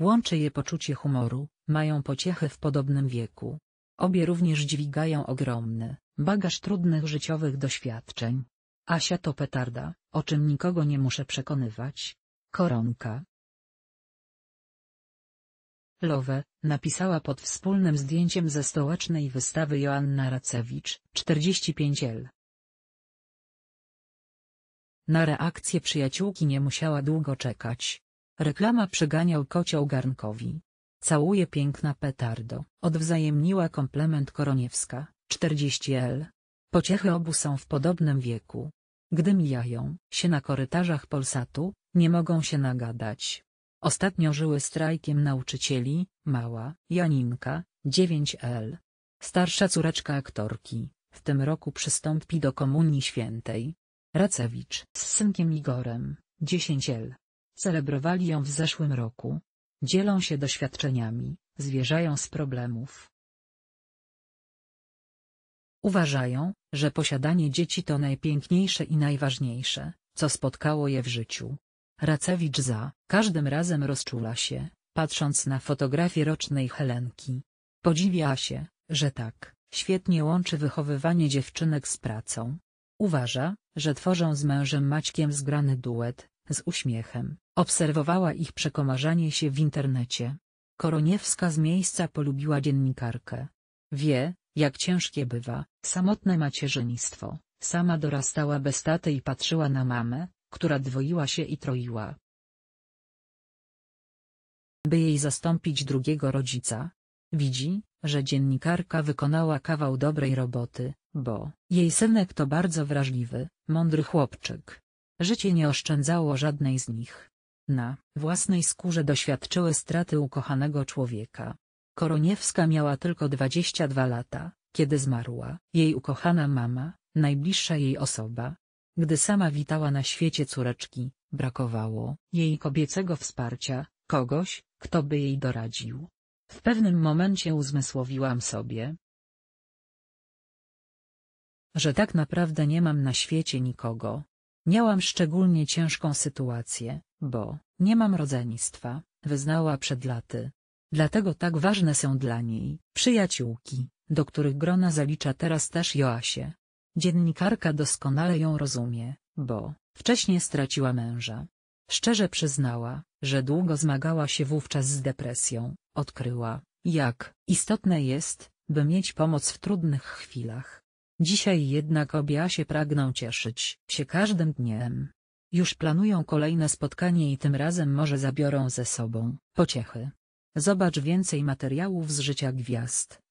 Łączy je poczucie humoru, mają pociechę w podobnym wieku. Obie również dźwigają ogromny bagaż trudnych życiowych doświadczeń. Asia to petarda, o czym nikogo nie muszę przekonywać. Koronka. Love, napisała pod wspólnym zdjęciem ze stołecznej wystawy Joanna Racewicz, 45L. Na reakcję przyjaciółki nie musiała długo czekać. Reklama przyganiał kocioł garnkowi. Całuje piękna petardo. Odwzajemniła komplement Koroniewska, 40L. Pociechy obu są w podobnym wieku. Gdy mijają się na korytarzach Polsatu, nie mogą się nagadać. Ostatnio żyły strajkiem nauczycieli, mała, Janinka, 9L. Starsza córeczka aktorki, w tym roku przystąpi do Komunii Świętej. Racewicz z synkiem Igorem, 10L. Celebrowali ją w zeszłym roku. Dzielą się doświadczeniami, zwierzają z problemów. Uważają, że posiadanie dzieci to najpiękniejsze i najważniejsze, co spotkało je w życiu. Racewicz za każdym razem rozczula się, patrząc na fotografię rocznej Helenki. Podziwia się, że tak świetnie łączy wychowywanie dziewczynek z pracą. Uważa, że tworzą z mężem Maćkiem zgrany duet, z uśmiechem obserwowała ich przekomarzanie się w internecie. Koroniewska z miejsca polubiła dziennikarkę. Wie, jak ciężkie bywa samotne macierzyństwo. Sama dorastała bez taty i patrzyła na mamę, która dwoiła się i troiła. By jej zastąpić drugiego rodzica. Widzi, że dziennikarka wykonała kawał dobrej roboty, bo jej synek to bardzo wrażliwy, mądry chłopczyk. Życie nie oszczędzało żadnej z nich. Na własnej skórze doświadczyły straty ukochanego człowieka. Koroniewska miała tylko 22 lata, kiedy zmarła jej ukochana mama, najbliższa jej osoba. Gdy sama witała na świecie córeczki, brakowało jej kobiecego wsparcia, kogoś, kto by jej doradził. W pewnym momencie uzmysłowiłam sobie, że tak naprawdę nie mam na świecie nikogo, Miałam szczególnie ciężką sytuację, bo nie mam rodzeństwa, wyznała przed laty. Dlatego tak ważne są dla niej przyjaciółki, do których grona zalicza teraz też Joasie. Dziennikarka doskonale ją rozumie, bo wcześniej straciła męża. Szczerze przyznała, że długo zmagała się wówczas z depresją, odkryła, jak istotne jest, by mieć pomoc w trudnych chwilach. Dzisiaj jednak obie się pragną cieszyć się każdym dniem. Już planują kolejne spotkanie i tym razem może zabiorą ze sobą pociechy. Zobacz więcej materiałów z życia gwiazd.